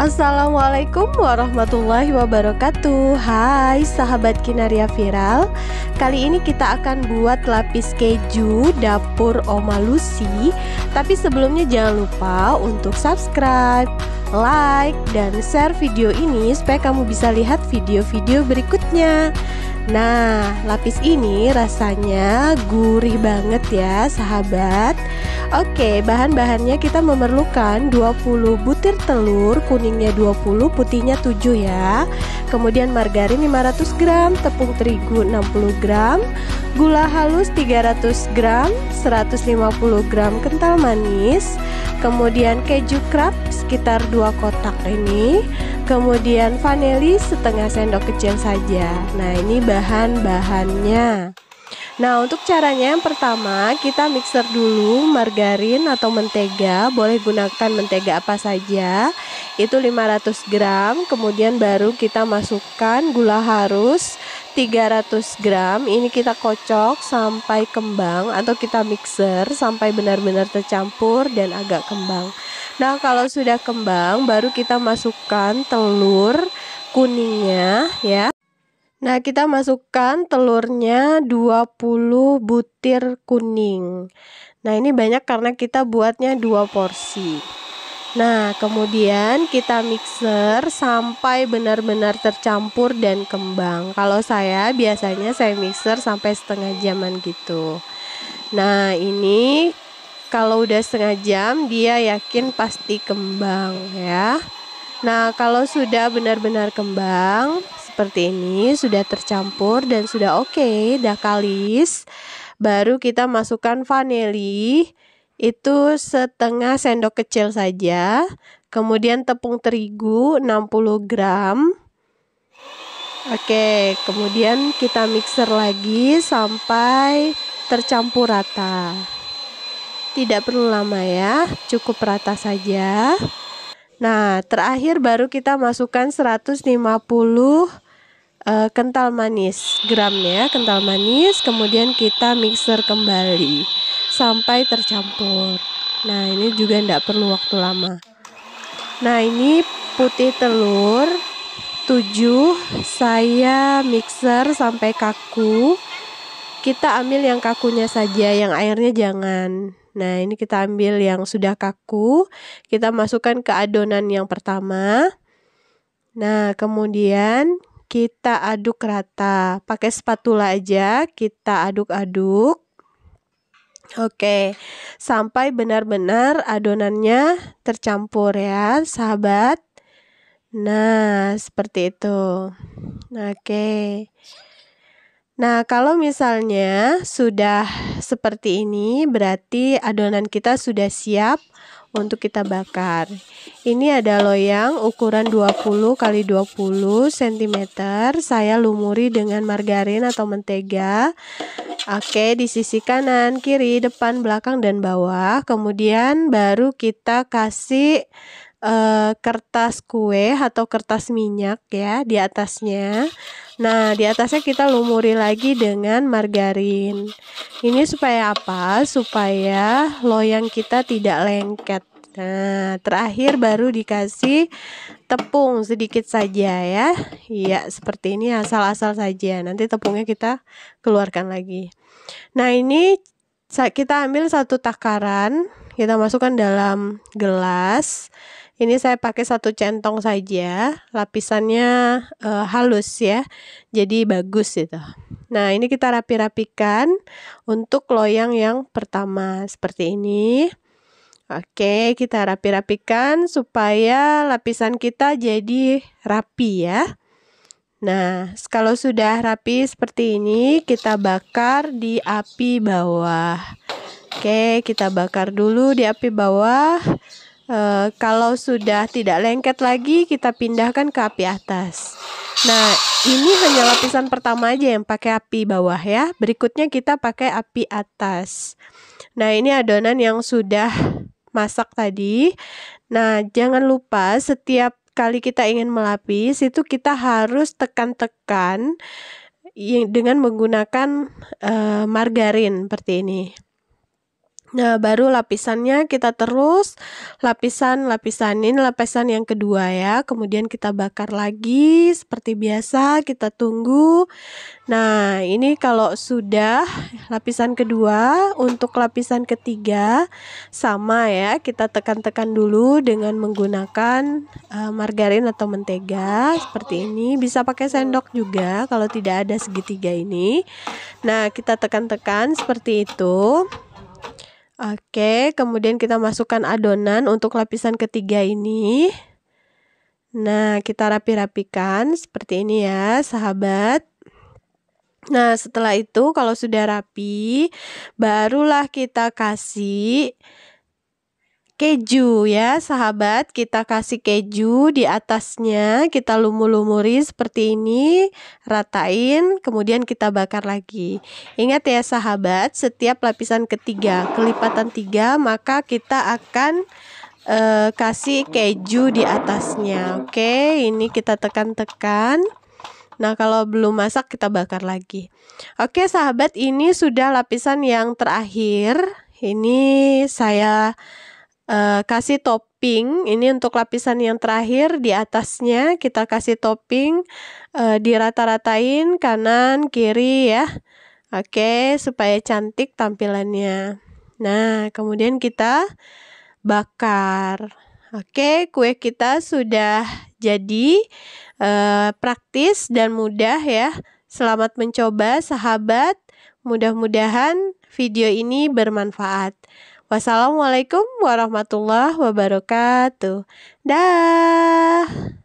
Assalamualaikum warahmatullahi wabarakatuh Hai sahabat Kinaria Viral Kali ini kita akan buat lapis keju dapur Oma Lucy Tapi sebelumnya jangan lupa untuk subscribe, like, dan share video ini Supaya kamu bisa lihat video-video berikutnya Nah, lapis ini rasanya gurih banget ya sahabat Oke, bahan-bahannya kita memerlukan 20 butir telur, kuningnya 20, putihnya 7 ya. Kemudian margarin 500 gram, tepung terigu 60 gram, gula halus 300 gram, 150 gram kental manis, kemudian keju krap sekitar 2 kotak ini, kemudian vanili setengah sendok kecil saja. Nah, ini bahan-bahannya. Nah, untuk caranya yang pertama, kita mixer dulu margarin atau mentega. Boleh gunakan mentega apa saja. Itu 500 gram, kemudian baru kita masukkan gula harus 300 gram. Ini kita kocok sampai kembang atau kita mixer sampai benar-benar tercampur dan agak kembang. Nah, kalau sudah kembang baru kita masukkan telur kuningnya ya. Nah, kita masukkan telurnya 20 butir kuning. Nah, ini banyak karena kita buatnya dua porsi. Nah, kemudian kita mixer sampai benar-benar tercampur dan kembang. Kalau saya biasanya saya mixer sampai setengah jaman gitu. Nah, ini kalau udah setengah jam dia yakin pasti kembang ya. Nah, kalau sudah benar-benar kembang, seperti ini sudah tercampur dan sudah oke, okay, dah kalis. Baru kita masukkan vanili itu setengah sendok kecil saja. Kemudian tepung terigu 60 gram. Oke, kemudian kita mixer lagi sampai tercampur rata. Tidak perlu lama ya, cukup rata saja. Nah, terakhir baru kita masukkan 150 uh, kental manis gramnya kental manis kemudian kita mixer kembali sampai tercampur nah ini juga tidak perlu waktu lama nah ini putih telur 7 saya mixer sampai kaku kita ambil yang kakunya saja yang airnya jangan nah ini kita ambil yang sudah kaku kita masukkan ke adonan yang pertama nah kemudian kita aduk rata. Pakai spatula aja, kita aduk-aduk. Oke, sampai benar-benar adonannya tercampur ya, sahabat. Nah, seperti itu. Oke. Nah, kalau misalnya sudah seperti ini, berarti adonan kita sudah siap untuk kita bakar. Ini ada loyang ukuran 20 x 20 cm. Saya lumuri dengan margarin atau mentega. Oke, di sisi kanan, kiri, depan, belakang, dan bawah. Kemudian baru kita kasih uh, kertas kue atau kertas minyak ya di atasnya. Nah, di atasnya kita lumuri lagi dengan margarin. Ini supaya apa? Supaya loyang kita tidak lengket. Nah, terakhir baru dikasih tepung sedikit saja ya. Iya, seperti ini asal-asal saja. Nanti tepungnya kita keluarkan lagi. Nah, ini kita ambil satu takaran, kita masukkan dalam gelas. Ini saya pakai satu centong saja, lapisannya e, halus ya, jadi bagus gitu. Nah ini kita rapi-rapikan untuk loyang yang pertama seperti ini. Oke, kita rapi-rapikan supaya lapisan kita jadi rapi ya. Nah, kalau sudah rapi seperti ini, kita bakar di api bawah. Oke, kita bakar dulu di api bawah E, kalau sudah tidak lengket lagi, kita pindahkan ke api atas. Nah, ini hanya lapisan pertama aja yang pakai api bawah ya. Berikutnya kita pakai api atas. Nah, ini adonan yang sudah masak tadi. Nah, jangan lupa setiap kali kita ingin melapis itu kita harus tekan-tekan dengan menggunakan uh, margarin seperti ini. Nah, baru lapisannya kita terus lapisan lapisanin lapisan yang kedua ya. Kemudian kita bakar lagi seperti biasa, kita tunggu. Nah, ini kalau sudah lapisan kedua, untuk lapisan ketiga sama ya, kita tekan-tekan dulu dengan menggunakan uh, margarin atau mentega seperti ini. Bisa pakai sendok juga kalau tidak ada segitiga ini. Nah, kita tekan-tekan seperti itu. Oke, kemudian kita masukkan adonan untuk lapisan ketiga ini. Nah, kita rapi-rapikan seperti ini ya, sahabat. Nah, setelah itu kalau sudah rapi, barulah kita kasih keju ya sahabat kita kasih keju di atasnya kita lumur-lumuri seperti ini ratain kemudian kita bakar lagi ingat ya sahabat setiap lapisan ketiga kelipatan tiga maka kita akan uh, kasih keju di atasnya oke ini kita tekan-tekan Nah, kalau belum masak kita bakar lagi. Oke, sahabat, ini sudah lapisan yang terakhir. Ini saya uh, kasih topping. Ini untuk lapisan yang terakhir di atasnya kita kasih topping uh, eh, rata ratain kanan kiri ya. Oke, supaya cantik tampilannya. Nah, kemudian kita bakar. Oke, kue kita sudah jadi uh, praktis dan mudah ya. Selamat mencoba sahabat. Mudah-mudahan video ini bermanfaat. Wassalamualaikum warahmatullahi wabarakatuh. Dah.